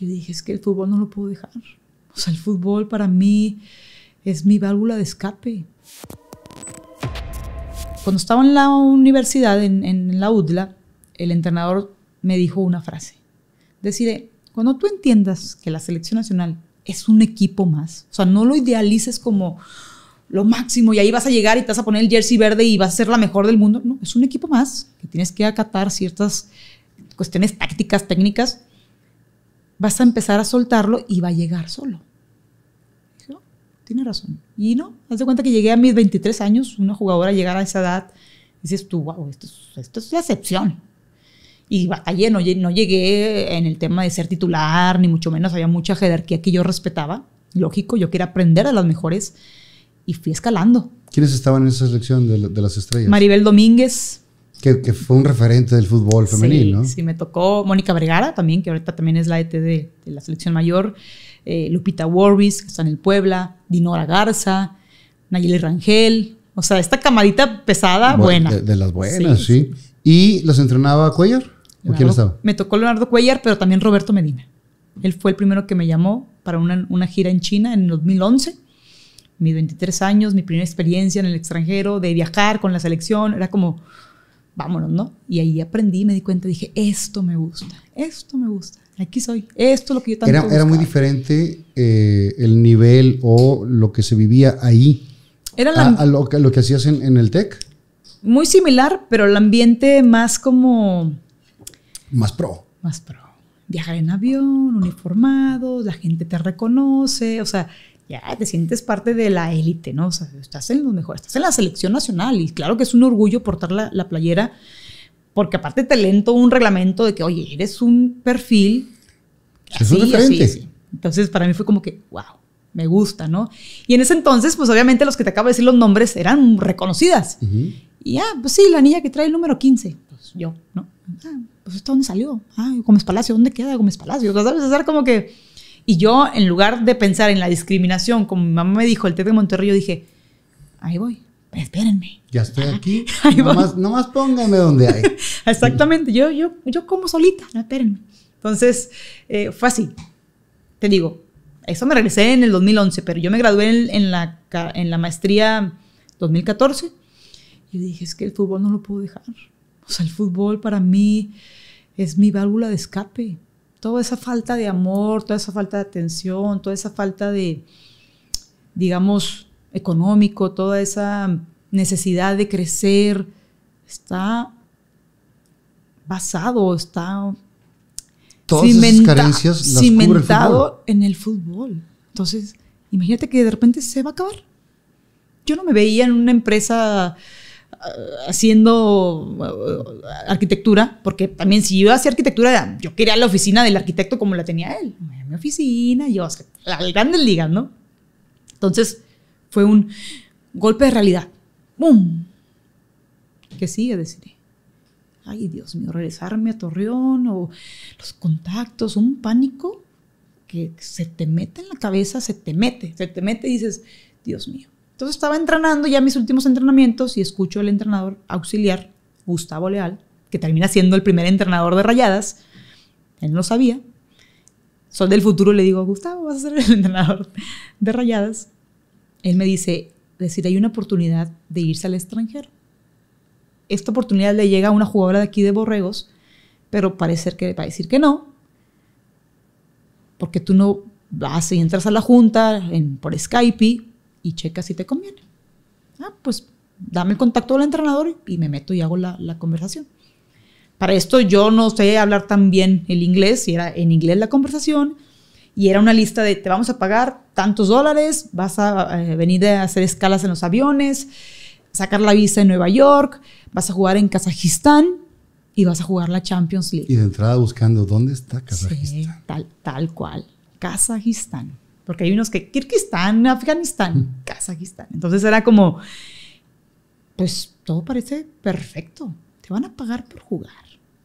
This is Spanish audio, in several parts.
Yo dije, es que el fútbol no lo puedo dejar. O sea, el fútbol para mí es mi válvula de escape. Cuando estaba en la universidad, en, la UDLA, el entrenador me dijo una frase. Deciré, cuando tú entiendas que la selección nacional es un equipo más, o sea, no lo idealices como lo máximo y ahí vas a llegar y te vas a poner el jersey verde y vas a ser la mejor del mundo. No, es un equipo más que tienes que acatar ciertas cuestiones tácticas, técnicas, vas a empezar a soltarlo y va a llegar solo. Dije, tiene razón. Y no, haz de cuenta que llegué a mis 23 años, una jugadora llegar a esa edad, dices tú, wow, esto, es la excepción. Y batallé, no, no llegué en el tema de ser titular, ni mucho menos, había mucha jerarquía que yo respetaba. Lógico, yo quería aprender a las mejores y fui escalando. ¿Quiénes estaban en esa selección de, de las estrellas? Maribel Domínguez, que, fue un referente del fútbol femenino. sí, Sí, me tocó Mónica Vergara también, que ahorita también es la ET de, la selección mayor, eh, Lupita Worris, que está en el Puebla, Dinora Garza, Nayeli Rangel, o sea, esta camadita pesada, buena. De, las buenas, sí. ¿Y los entrenaba Cuellar? ¿O quién estaba? Me tocó Leonardo Cuellar, pero también Roberto Medina. Él fue el primero que me llamó para una, una gira en China en 2011 mis 23 años, mi primera experiencia en el extranjero, de viajar con la selección, era como vámonos, ¿no? Y ahí aprendí, me di cuenta, dije, esto me gusta, esto me gusta, aquí soy, esto es lo que yo tanto Era, era muy diferente eh, el nivel o lo que se vivía ahí era a, lo, lo, que hacías en, el TEC. Muy similar, pero el ambiente más como... Más pro. Más pro. Viajar en avión, uniformados, la gente te reconoce, o sea, ya te sientes parte de la élite, ¿no? O sea, estás en lo mejor. estás en la selección nacional y claro que es un orgullo portar la, la playera porque aparte te lento un reglamento de que, oye, eres un perfil Es Entonces, para mí fue como que, wow, me gusta, ¿no? Y en ese entonces, pues obviamente los que te acabo de decir los nombres eran reconocidas. Y ya, ah, pues sí, la niña que trae el número 15, pues yo, ¿no? Ah, pues esto dónde salió? Ah, Gómez Palacio, ¿dónde queda Gómez Palacio? O sea, ¿sabes? estar como que y yo, en lugar de pensar en la discriminación, como mi mamá me dijo, el TEC de Monterrey, yo dije, ahí voy, espérenme. Ya estoy aquí, ahí nomás, nomás pónganme donde hay. Exactamente, yo, yo, yo como solita, no, espérenme. Entonces, eh, fue así. Te digo, eso me regresé en el 2011, pero yo me gradué en, la, en la maestría 2014. Y dije, es que el fútbol no lo puedo dejar. O sea, el fútbol para mí es mi válvula de escape toda esa falta de amor, toda esa falta de atención, toda esa falta de, digamos, económico, toda esa necesidad de crecer, está basado, está cimentado en el fútbol. Entonces, imagínate que de repente se va a acabar. Yo no me veía en una empresa eh, haciendo eh, arquitectura, porque también si yo hacía arquitectura, yo quería la oficina del arquitecto como la tenía él, mi oficina, yo, la grande liga, ¿no? Entonces fue un golpe de realidad, ¡bum! ¿Qué sigue? Decidí. Ay, Dios mío, regresarme a Torreón o los contactos, un pánico que se te mete en la cabeza, se te mete, se te mete y dices, Dios mío, entonces estaba entrenando ya mis últimos entrenamientos y escucho al entrenador auxiliar, Gustavo Leal, que termina siendo el primer entrenador de rayadas. Él no sabía. Sol del futuro le digo, Gustavo, vas a ser el entrenador de rayadas. Él me dice, decir, hay una oportunidad de irse al extranjero. Esta oportunidad le llega a una jugadora de aquí de Borregos, pero parece que va a decir que no, porque tú no vas y entras a la junta en, por Skype y checa si te conviene. Ah, pues dame el contacto del entrenador y me meto y hago la, conversación. Para esto yo no sé hablar tan bien el inglés, y era en inglés la conversación, y era una lista de te vamos a pagar tantos dólares, vas a eh, venir a hacer escalas en los aviones, sacar la visa en Nueva York, vas a jugar en Kazajistán y vas a jugar la Champions League. Y de entrada buscando dónde está Kazajistán. tal, tal cual, Kazajistán porque hay unos que Kirguistán, Afganistán, Kazajistán. Entonces era como, pues todo parece perfecto. Te van a pagar por jugar,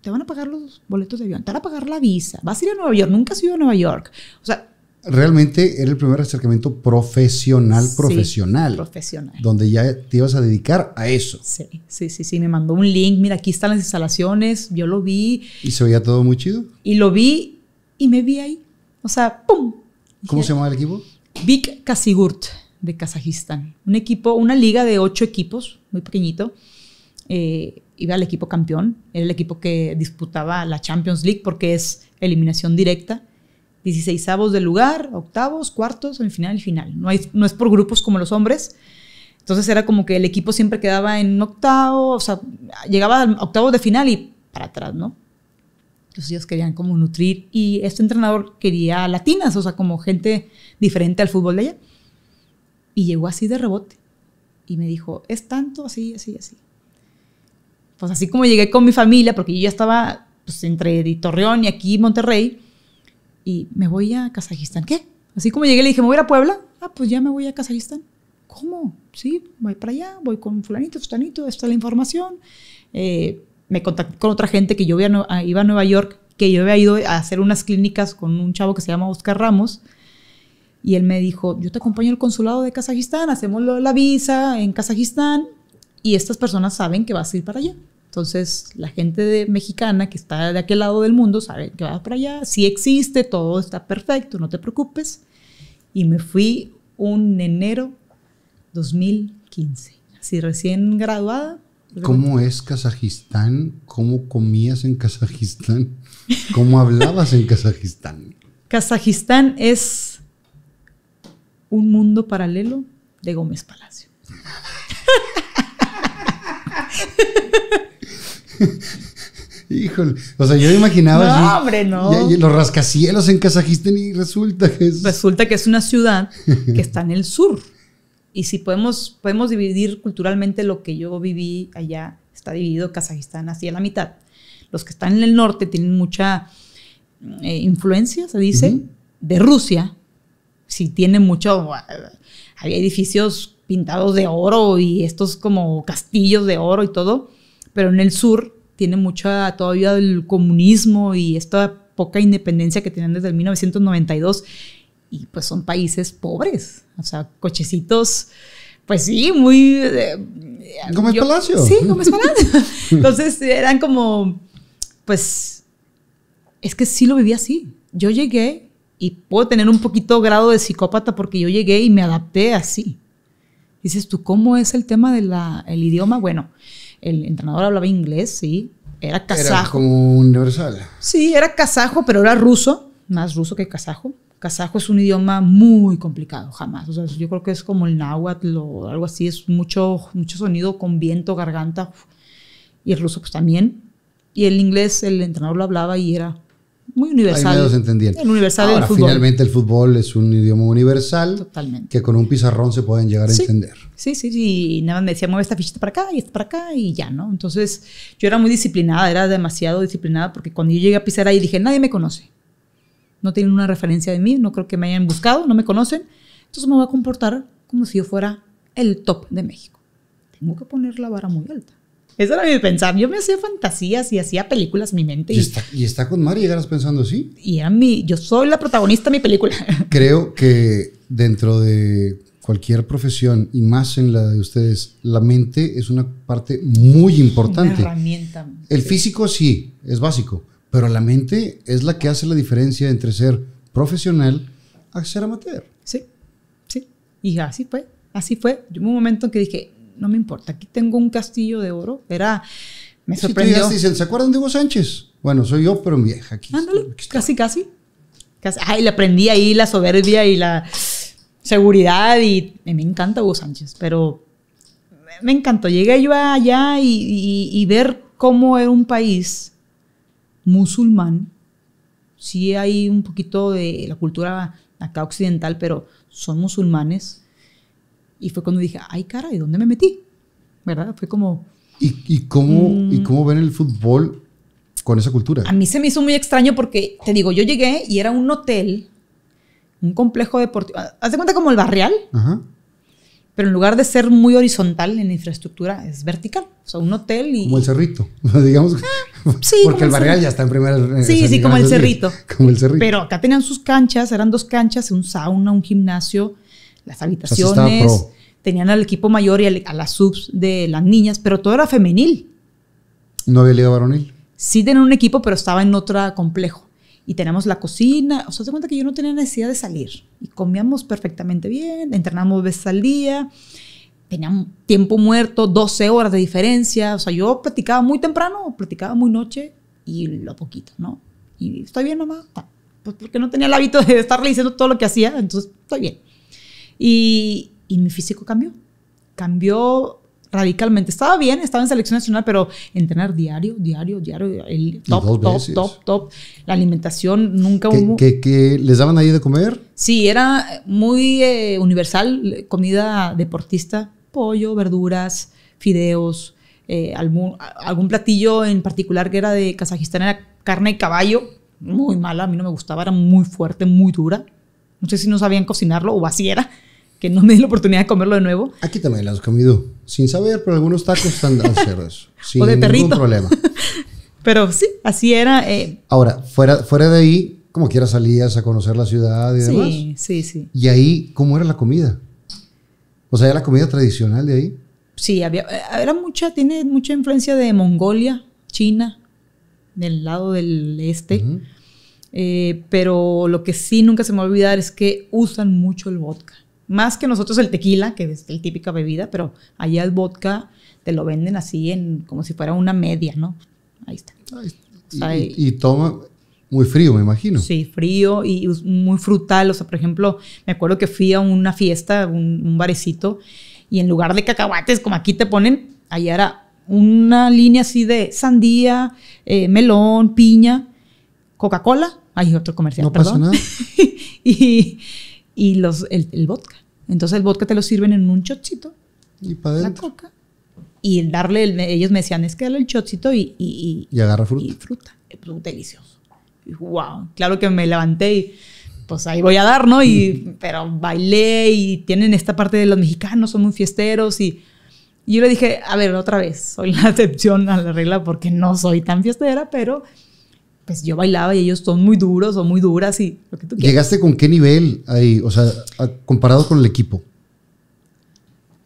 te van a pagar los boletos de avión, te van a pagar la visa, vas a ir a Nueva York, nunca has ido a Nueva York. O sea, realmente era el primer acercamiento profesional, profesional. Profesional. Donde ya te ibas a dedicar a eso. Sí, sí, sí, sí. Me mandó un link. Mira, aquí están las instalaciones. Yo lo vi. ¿Y se veía todo muy chido? Y lo vi y me vi ahí. O sea, ¡pum! ¿Cómo se llama el equipo? Vic Kasigurt de Kazajistán. Un equipo, una liga de ocho equipos, muy pequeñito. Eh, iba al equipo campeón, era el equipo que disputaba la Champions League porque es eliminación directa. 16 avos de lugar, octavos, cuartos, semifinal y final. No, no es por grupos como los hombres. Entonces era como que el equipo siempre quedaba en octavo, o sea, llegaba a octavos de final y para atrás, ¿no? Entonces ellos querían como nutrir y este entrenador quería latinas, o sea, como gente diferente al fútbol de allá. Y llegó así de rebote y me dijo, es tanto así, así, así. Pues así como llegué con mi familia, porque yo ya estaba pues, entre Torreón y aquí Monterrey, y me voy a Kazajistán. ¿Qué? Así como llegué le dije, me voy a Puebla. Ah, pues ya me voy a Kazajistán. ¿Cómo? Sí, voy para allá, voy con fulanito, fulanito, esta la información. Eh, me contacté con otra gente que yo iba a, ah, iba a Nueva York, que yo había ido a hacer unas clínicas con un chavo que se llama Oscar Ramos. Y él me dijo, yo te acompaño al consulado de Kazajistán, hacemos la visa en Kazajistán y estas personas saben que vas a ir para allá. Entonces, la gente de, mexicana que está de aquel lado del mundo sabe que vas para allá, sí existe, todo está perfecto, no te preocupes. Y me fui un enero 2015, así recién graduada, ¿Cómo es Kazajistán? ¿Cómo comías en Kazajistán? ¿Cómo hablabas en Kazajistán? Kazajistán es un mundo paralelo de Gómez Palacio. Híjole, o sea, yo imaginaba. los rascacielos en Kazajistán y resulta que es. Resulta que es una ciudad que está en el sur y si podemos, podemos dividir culturalmente lo que yo viví allá, está dividido Kazajistán así a la mitad. Los que están en el norte tienen mucha mm, eh, influencia, se dice, de Rusia. Si tienen mucho, ah, había edificios pintados de oro y estos como castillos de oro y todo, pero en el sur tiene mucha todavía del comunismo y esta poca independencia que tenían desde el 1992 y pues son países pobres, o sea, cochecitos, pues sí, muy... Eh, espalacios, Palacio. Sí, es Palacio. Entonces eran como, pues, es que sí lo viví así. Yo llegué y puedo tener un poquito grado de psicópata porque yo llegué y me adapté así. Dices tú, ¿cómo es el tema del el idioma? Bueno, el entrenador hablaba inglés, sí, era kazajo. Era como universal. Sí, era kazajo, pero era ruso, más ruso que kazajo, kazajo es un idioma muy complicado, jamás. O sea, yo creo que es como el náhuatl o algo así, es mucho, mucho sonido con viento, garganta. Y el ruso, pues también. Y el inglés, el entrenador lo hablaba y era muy universal. Ahí entendían. El universal del fútbol. Finalmente, el fútbol es un idioma universal. Totalmente. Que con un pizarrón se pueden llegar a entender. Sí, sí, sí. Y nada más me decía, mueve esta fichita para acá y esta para acá y ya, ¿no? Entonces, yo era muy disciplinada, era demasiado disciplinada porque cuando yo llegué a pisar ahí dije, nadie me conoce no tienen una referencia de mí, no creo que me hayan buscado, no me conocen, entonces me voy a comportar como si yo fuera el top de México. Tengo que poner la vara muy alta. Eso era mi pensar. Yo me hacía fantasías y hacía películas en mi mente. Y, está, con Mari, eras pensando así. Y a mí, yo soy la protagonista de mi película. Creo que dentro de cualquier profesión y más en la de ustedes, la mente es una parte muy importante. Una herramienta. El físico sí, es básico, pero la mente es la que hace la diferencia entre ser profesional a ser amateur. Sí, sí. Y así fue, así fue. hubo un momento en que dije, no me importa, aquí tengo un castillo de oro. Era, me sorprendió. dicen, ¿se acuerdan de Hugo Sánchez? Bueno, soy yo, pero mi vieja. Aquí, casi, casi, Ay, le aprendí ahí la soberbia y la seguridad y me encanta Hugo Sánchez, pero me encantó. Llegué yo allá y, y ver cómo era un país musulmán, sí hay un poquito de la cultura acá occidental, pero son musulmanes. Y fue cuando dije, ay cara, ¿y dónde me metí? ¿Verdad? Fue como... ¿Y, cómo, ¿Y mm. cómo ven el fútbol con esa cultura? A mí se me hizo muy extraño porque, te digo, yo llegué y era un hotel, un complejo deportivo. Haz de cuenta como el barrial, Ajá pero en lugar de ser muy horizontal en la infraestructura, es vertical. O sea, un hotel y... Como el cerrito, digamos. Ah, sí, porque el barrial ya está en primera... Eh, sí, sí, como el cerrito. Como el cerrito. Pero acá tenían sus canchas, eran dos canchas, un sauna, un gimnasio, las habitaciones. tenían al equipo mayor y a las subs de las niñas, pero todo era femenil. ¿No había liga varonil? Sí tenían un equipo, pero estaba en otro complejo y tenemos la cocina. O sea, te cuenta que yo no tenía necesidad de salir. Y comíamos perfectamente bien, entrenamos veces al día, Teníamos tiempo muerto, 12 horas de diferencia. O sea, yo practicaba muy temprano, practicaba muy noche y lo poquito, ¿no? Y estoy bien, mamá. Pues porque no tenía el hábito de estar diciendo todo lo que hacía, entonces estoy bien. Y, y mi físico cambió. Cambió radicalmente. Estaba bien, estaba en selección nacional, pero entrenar diario, diario, diario, el top, top, top, top. La alimentación nunca hubo. ¿qué, les daban ahí de comer? Sí, era muy eh, universal, comida deportista, pollo, verduras, fideos, eh, algún, algún platillo en particular que era de Kazajistán, era carne de caballo, muy mala, a mí no me gustaba, era muy fuerte, muy dura. No sé si no sabían cocinarlo o así era que no me di la oportunidad de comerlo de nuevo. Aquí también las has comido, sin saber, pero algunos tacos están cerdos. sin o de perrito. ningún problema. pero sí, así era. Eh. Ahora, fuera, fuera de ahí, como quiera salías a conocer la ciudad y demás. Sí, sí, sí. ¿Y ahí cómo era la comida? O sea, ¿era la comida tradicional de ahí? Sí, había, eh, era mucha, tiene mucha influencia de Mongolia, China, del lado del este. Eh, pero lo que sí nunca se me va a olvidar es que usan mucho el vodka. Más que nosotros el tequila, que es el típica bebida, pero allá el vodka te lo venden así en como si fuera una media, ¿no? Ahí está. y, toma, muy frío, me imagino. Sí, frío y muy frutal. O sea, por ejemplo, me acuerdo que fui a una fiesta, un, barecito, y en lugar de cacahuates, como aquí te ponen, allá era una línea así de sandía, eh, melón, piña, Coca-Cola. Hay otro comercial, no Pasa nada. y, y los, el vodka. Entonces el vodka te lo sirven en un chochito Y para La coca. Y darle, ellos me decían, es que dale el chochito y... Y, y, ¿Y agarra fruta. Y fruta. Eh, pues, delicioso. Y, wow. Claro que me levanté y pues ahí voy a dar, ¿no? Y, pero bailé y tienen esta parte de los mexicanos, son muy fiesteros y... y yo le dije, a ver, otra vez, soy la excepción a la regla porque no soy tan fiestera, pero pues yo bailaba y ellos son muy duros, o muy duras y lo que tú quieras. ¿Llegaste con qué nivel ahí? O sea, comparado con el equipo.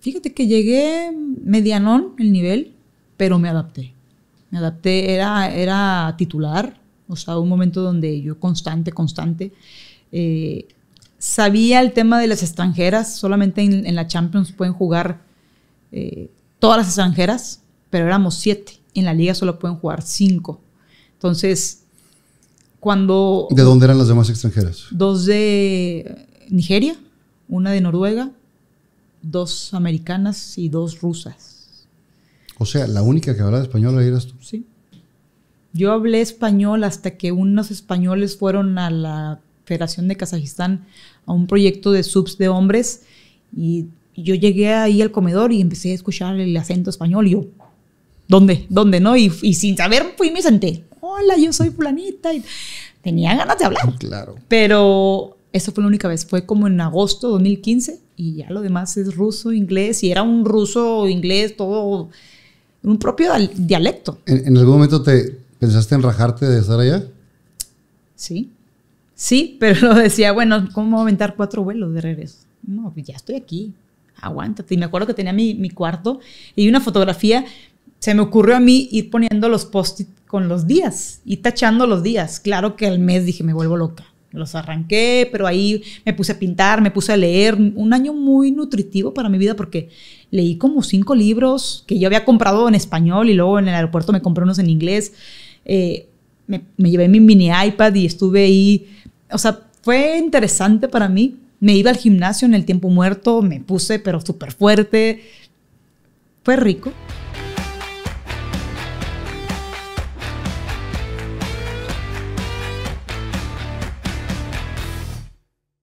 Fíjate que llegué medianón el nivel, pero me adapté. Me adapté, era, era titular, o sea, un momento donde yo constante, constante. Eh, sabía el tema de las extranjeras, solamente en, la Champions pueden jugar eh, todas las extranjeras, pero éramos siete. En la liga solo pueden jugar cinco. Entonces, cuando... ¿De dónde eran las demás extranjeras? Dos de Nigeria, una de Noruega, dos americanas y dos rusas. O sea, la única que hablaba español ahí eras tú. Sí. Yo hablé español hasta que unos españoles fueron a la Federación de Kazajistán a un proyecto de subs de hombres y yo llegué ahí al comedor y empecé a escuchar el acento español y yo, ¿dónde? ¿Dónde? ¿No? Y, y sin saber fui y me senté hola, yo soy fulanita. Y tenía ganas de hablar. Claro. Pero eso fue la única vez, fue como en agosto de 2015 y ya lo demás es ruso, inglés, y era un ruso, inglés, todo, un propio dialecto. ¿En, algún momento te pensaste en rajarte de estar allá? Sí, sí, pero lo decía, bueno, ¿cómo aumentar cuatro vuelos de regreso? No, pues ya estoy aquí, aguántate. Y me acuerdo que tenía mi, mi, cuarto y una fotografía se me ocurrió a mí ir poniendo los post-it con los días y tachando los días. Claro que al mes dije, me vuelvo loca. Los arranqué, pero ahí me puse a pintar, me puse a leer. Un año muy nutritivo para mi vida porque leí como cinco libros que yo había comprado en español y luego en el aeropuerto me compré unos en inglés. Eh, me, llevé mi mini iPad y estuve ahí. O sea, fue interesante para mí. Me iba al gimnasio en el tiempo muerto, me puse pero súper fuerte. Fue rico.